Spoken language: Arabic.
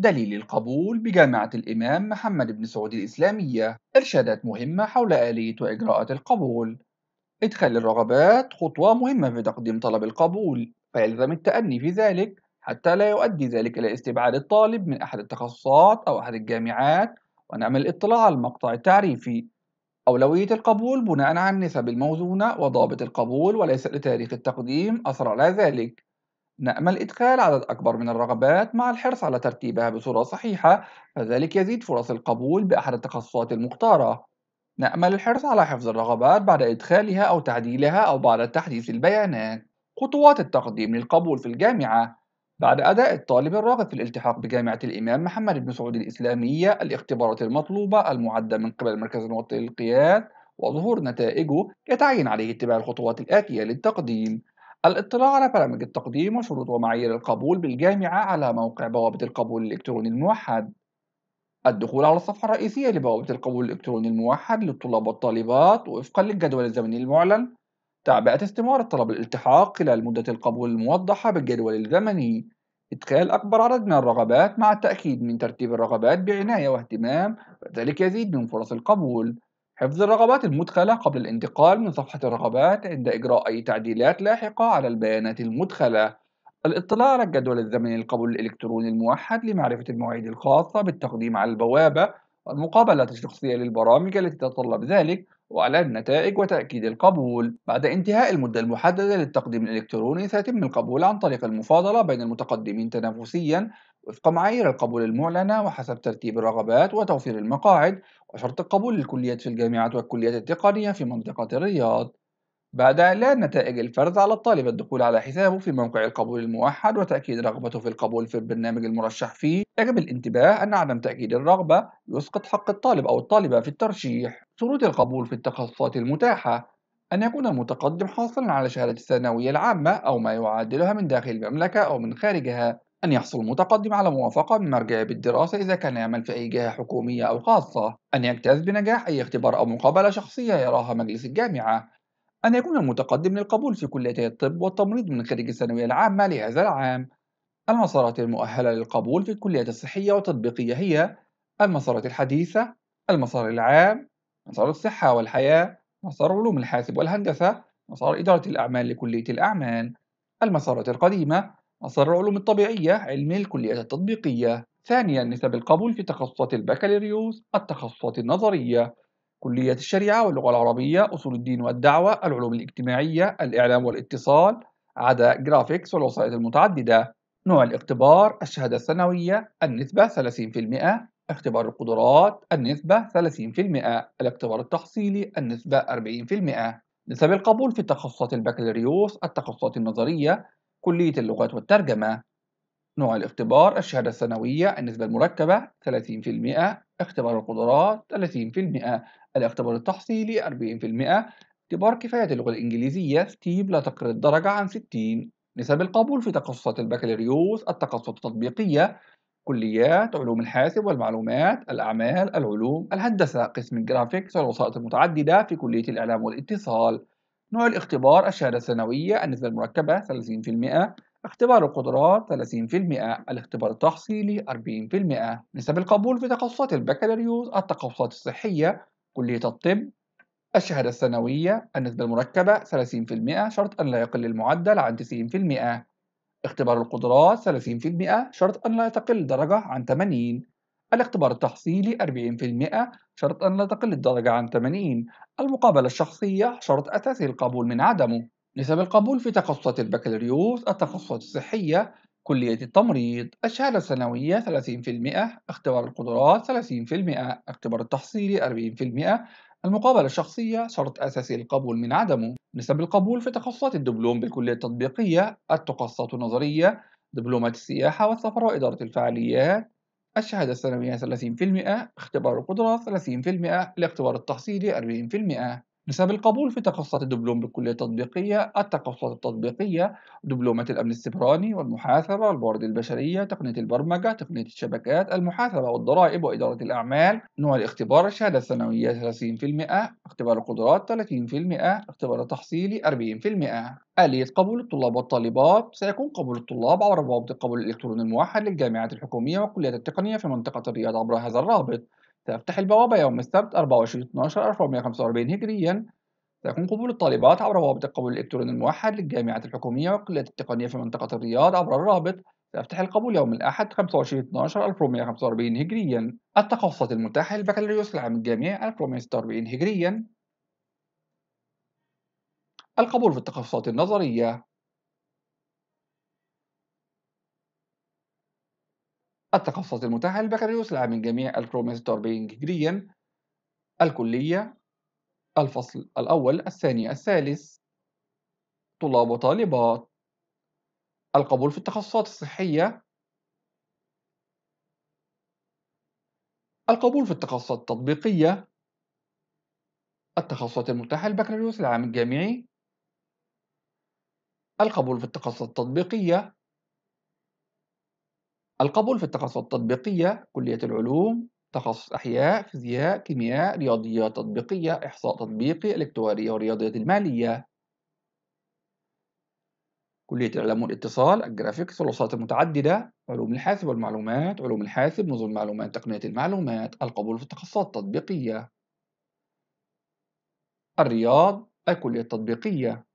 دليل القبول بجامعة الإمام محمد بن سعود الإسلامية إرشادات مهمة حول آلية وإجراءات القبول إدخال الرغبات خطوة مهمة في تقديم طلب القبول فيلزم التأني في ذلك حتى لا يؤدي ذلك إلى استبعاد الطالب من أحد التخصصات أو أحد الجامعات ونعمل اطلاع على المقطع التعريفي أولوية القبول بناء على النسب الموزونة وضابط القبول وليس لتاريخ التقديم أثر على ذلك نأمل إدخال عدد أكبر من الرغبات مع الحرص على ترتيبها بصورة صحيحة، فذلك يزيد فرص القبول بأحد التخصصات المختارة. نأمل الحرص على حفظ الرغبات بعد إدخالها أو تعديلها أو بعد تحديث البيانات. خطوات التقديم للقبول في الجامعة بعد أداء الطالب الراغب في الالتحاق بجامعة الإمام محمد بن سعود الإسلامية الاختبارات المطلوبة المعدة من قبل المركز الوطني للقياس وظهور نتائجه يتعين عليه اتباع الخطوات الآتية للتقديم الاطلاع على برامج التقديم وشروط ومعايير القبول بالجامعة على موقع بوابة القبول الإلكتروني الموحد الدخول على الصفحة الرئيسية لبوابة القبول الإلكتروني الموحد للطلاب والطالبات وفقا للجدول الزمني المعلن تعبئة استمارة طلب الالتحاق خلال مدة القبول الموضحة بالجدول الزمني إدخال أكبر عدد من الرغبات مع التأكيد من ترتيب الرغبات بعناية واهتمام وذلك يزيد من فرص القبول حفظ الرغبات المدخلة قبل الانتقال من صفحة الرغبات عند إجراء أي تعديلات لاحقة على البيانات المدخلة الاطلاع على الجدول الزمني للقبول الإلكتروني الموحد لمعرفة المواعيد الخاصة بالتقديم على البوابة والمقابلات الشخصية للبرامج التي تتطلب ذلك وإعلان النتائج وتأكيد القبول بعد انتهاء المدة المحددة للتقديم الإلكتروني سيتم القبول عن طريق المفاضلة بين المتقدمين تنافسيا وفق معايير القبول المعلنة وحسب ترتيب الرغبات وتوفير المقاعد وشرط القبول للكليات في الجامعات والكليات التقنية في منطقة الرياض بعد إعلان نتائج الفرز على الطالب الدخول على حسابه في موقع القبول الموحد وتأكيد رغبته في القبول في البرنامج المرشح فيه يجب الانتباه أن عدم تأكيد الرغبة يسقط حق الطالب أو الطالبة في الترشيح شروط القبول في التخصصات المتاحة أن يكون المتقدم حاصلا على شهادة الثانوية العامة أو ما يعادلها من داخل المملكة أو من خارجها أن يحصل المتقدم على موافقة من مرجع بالدراسة إذا كان يعمل في أي جهة حكومية أو خاصة، أن يجتاز بنجاح أي اختبار أو مقابلة شخصية يراها مجلس الجامعة، أن يكون المتقدم للقبول في كليتي الطب والتمريض من خريج الثانوية العامة لهذا العام. المسارات المؤهلة للقبول في الكليات الصحية والتطبيقية هي المسارات الحديثة، المسار العام، مسار الصحة والحياة، مسار علوم الحاسب والهندسة، مسار إدارة الأعمال لكلية الأعمال، المسارات القديمة مصر العلوم الطبيعية علم الكليات التطبيقية ثانيا نسب القبول في تخصصات البكالوريوس التخصصات النظرية كلية الشريعة واللغة العربية أصول الدين والدعوة العلوم الاجتماعية الإعلام والاتصال عدا جرافيكس والوسائط المتعددة نوع الاختبار الشهادة السنوية النسبة 30% اختبار القدرات النسبة 30% الاختبار التحصيلي النسبة 40% نسب القبول في تخصصات البكالوريوس التخصصات النظرية كلية اللغات والترجمة نوع الاختبار الشهادة السنوية النسبة المركبة 30% اختبار القدرات 30% الاختبار التحصيلي 40% اختبار كفاية اللغة الإنجليزية ستيب لا تقل الدرجة عن 60 نسب القبول في تخصصات البكالوريوس التخصصات التطبيقية كليات علوم الحاسب والمعلومات الأعمال العلوم الهندسة قسم الجرافيكس والوسائط المتعددة في كلية الإعلام والاتصال نوع الاختبار الشهادة الثانوية النسبة المركبة 30% اختبار القدرات 30% الاختبار التحصيلي 40% نسب القبول في تخصصات البكالوريوس التخصصات الصحية كلية الطب الشهادة الثانوية النسبة المركبة 30% شرط أن لا يقل المعدل عن 90% اختبار القدرات 30% شرط أن لا تقل درجة عن 80 الاختبار التحصيلي 40% شرط أن لا تقل الدرجة عن 80 المقابلة الشخصية شرط أساسي القبول من عدمه نسب القبول في تخصصات البكالوريوس التخصصات الصحية كلية التمريض الشهادة الثانوية 30% اختبار القدرات 30% اختبار التحصيلي 40% المقابلة الشخصية شرط أساسي القبول من عدمه نسب القبول في تخصصات الدبلوم بالكلية التطبيقية التخصصات النظرية دبلومات السياحة والسفر وإدارة الفعاليات الشهادة الثانوية 30% اختبار القدرات 30% الاختبار التحصيلي 40% نسب القبول في تخصصات الدبلوم بالكلية التطبيقية التخصصات التطبيقية دبلومة الأمن السبراني والمحاسبة والموارد البشرية تقنية البرمجة تقنية الشبكات المحاسبة والضرائب وإدارة الأعمال نوع الاختبار الشهادة الثانوية 30% اختبار القدرات 30% اختبار التحصيلي 40% آلية قبول الطلاب والطالبات سيكون قبول الطلاب عبر روابط القبول الإلكتروني الموحد للجامعات الحكومية والكليات التقنية في منطقة الرياض عبر هذا الرابط تفتح البوابة يوم السبت 24/12/1445 هجريا سيكون قبول الطالبات عبر روابط القبول الإلكتروني الموحد للجامعات الحكومية والكليات التقنية في منطقة الرياض عبر الرابط سيفتح القبول يوم الأحد 25/12/1445 هجريا التخصصات المتاحة للبكالوريوس العام الجامعي 1446 هجريا القبول في التخصصات النظرية التخصصات المتاحة للبكالوريوس لها من جميع الكليات بينج جريان الكلية الفصل الأول الثاني الثالث طلاب وطالبات القبول في التخصصات الصحية القبول في التخصصات التطبيقية التخصصات المتاحة للبكالوريوس العام الجامعي القبول في التخصصات التطبيقية القبول في التخصصات التطبيقية كلية العلوم تخصص أحياء فيزياء كيمياء رياضيات تطبيقية إحصاء تطبيقي إلكترونية ورياضيات المالية كلية الإعلام والاتصال الجرافيكس والوساطة المتعددة علوم الحاسب والمعلومات علوم الحاسب نظم المعلومات تقنية المعلومات القبول في التخصصات التطبيقية الرياض الكلية التطبيقية